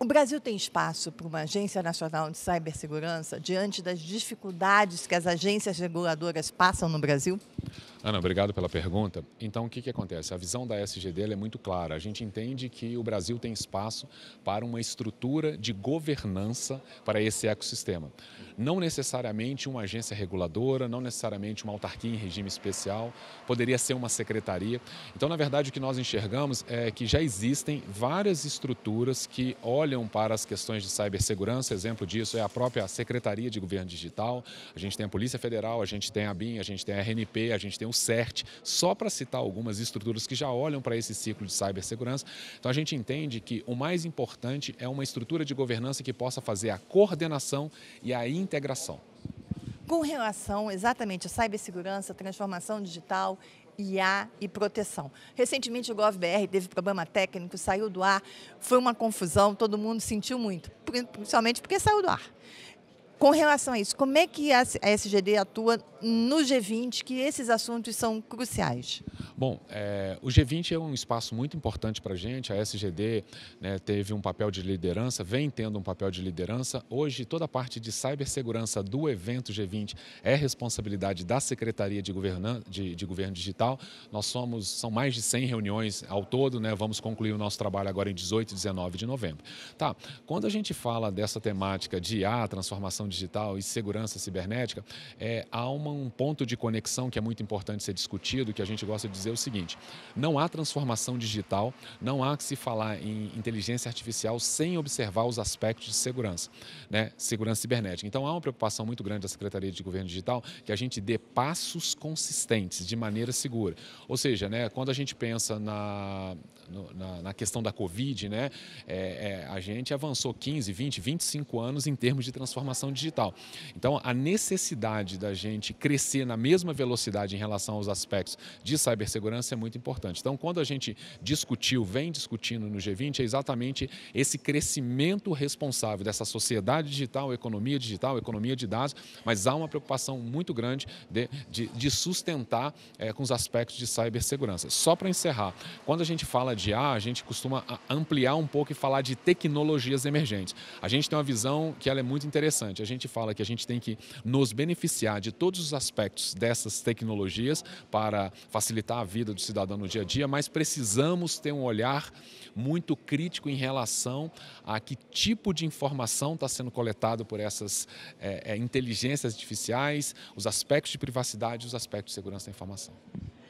O Brasil tem espaço para uma Agência Nacional de Cibersegurança diante das dificuldades que as agências reguladoras passam no Brasil? Ana, obrigado pela pergunta. Então, o que, que acontece? A visão da SGD é muito clara. A gente entende que o Brasil tem espaço para uma estrutura de governança para esse ecossistema. Não necessariamente uma agência reguladora, não necessariamente uma autarquia em regime especial, poderia ser uma secretaria. Então, na verdade, o que nós enxergamos é que já existem várias estruturas que olham para as questões de cibersegurança. Exemplo disso é a própria Secretaria de Governo Digital. A gente tem a Polícia Federal, a gente tem a BIM, a gente tem a RNP, a gente tem tem o CERT, só para citar algumas estruturas que já olham para esse ciclo de cibersegurança. Então a gente entende que o mais importante é uma estrutura de governança que possa fazer a coordenação e a integração. Com relação exatamente à cibersegurança, transformação digital, IA e proteção. Recentemente o GovBR teve problema técnico, saiu do ar, foi uma confusão, todo mundo sentiu muito, principalmente porque saiu do ar. Com relação a isso, como é que a SGD atua no G20, que esses assuntos são cruciais? Bom, é, o G20 é um espaço muito importante para a gente. A SGD né, teve um papel de liderança, vem tendo um papel de liderança. Hoje, toda a parte de cibersegurança do evento G20 é responsabilidade da Secretaria de, Governan de, de Governo Digital. Nós somos, são mais de 100 reuniões ao todo, né? vamos concluir o nosso trabalho agora em 18 e 19 de novembro. Tá, quando a gente fala dessa temática de IA, transformação digital e segurança cibernética, é, há uma, um ponto de conexão que é muito importante ser discutido, que a gente gosta de dizer o seguinte: não há transformação digital, não há que se falar em inteligência artificial sem observar os aspectos de segurança, né? segurança cibernética. Então há uma preocupação muito grande da Secretaria de Governo Digital que a gente dê passos consistentes de maneira segura. Ou seja, né, quando a gente pensa na, na, na questão da Covid, né, é, é, a gente avançou 15, 20, 25 anos em termos de transformação digital digital. Então, a necessidade da gente crescer na mesma velocidade em relação aos aspectos de cibersegurança é muito importante. Então, quando a gente discutiu, vem discutindo no G20, é exatamente esse crescimento responsável dessa sociedade digital, economia digital, economia de dados, mas há uma preocupação muito grande de, de, de sustentar é, com os aspectos de cibersegurança. Só para encerrar, quando a gente fala de A, a gente costuma ah, ampliar um pouco e falar de tecnologias emergentes. A gente tem uma visão que ela é muito interessante gente fala que a gente tem que nos beneficiar de todos os aspectos dessas tecnologias para facilitar a vida do cidadão no dia a dia, mas precisamos ter um olhar muito crítico em relação a que tipo de informação está sendo coletado por essas é, inteligências artificiais, os aspectos de privacidade e os aspectos de segurança da informação.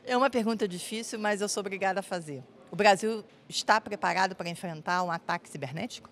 É uma pergunta difícil, mas eu sou obrigada a fazer. O Brasil está preparado para enfrentar um ataque cibernético?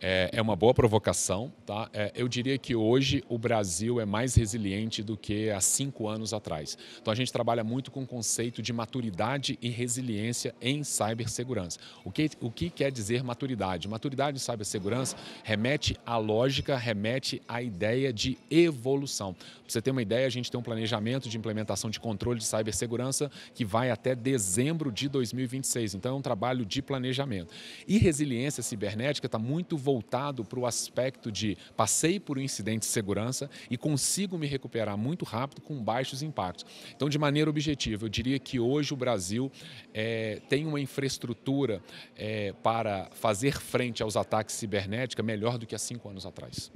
É, é uma boa provocação. Tá? É, eu diria que hoje o Brasil é mais resiliente do que há cinco anos atrás. Então a gente trabalha muito com o conceito de maturidade e resiliência em cibersegurança. O que, o que quer dizer maturidade? Maturidade em cibersegurança remete à lógica, remete à ideia de evolução. Para você ter uma ideia, a gente tem um planejamento de implementação de controle de cibersegurança que vai até dezembro de 2026. Então é um trabalho de planejamento. E resiliência cibernética está muito voltado para o aspecto de passei por um incidente de segurança e consigo me recuperar muito rápido com baixos impactos. Então, de maneira objetiva, eu diria que hoje o Brasil é, tem uma infraestrutura é, para fazer frente aos ataques cibernéticos melhor do que há cinco anos atrás.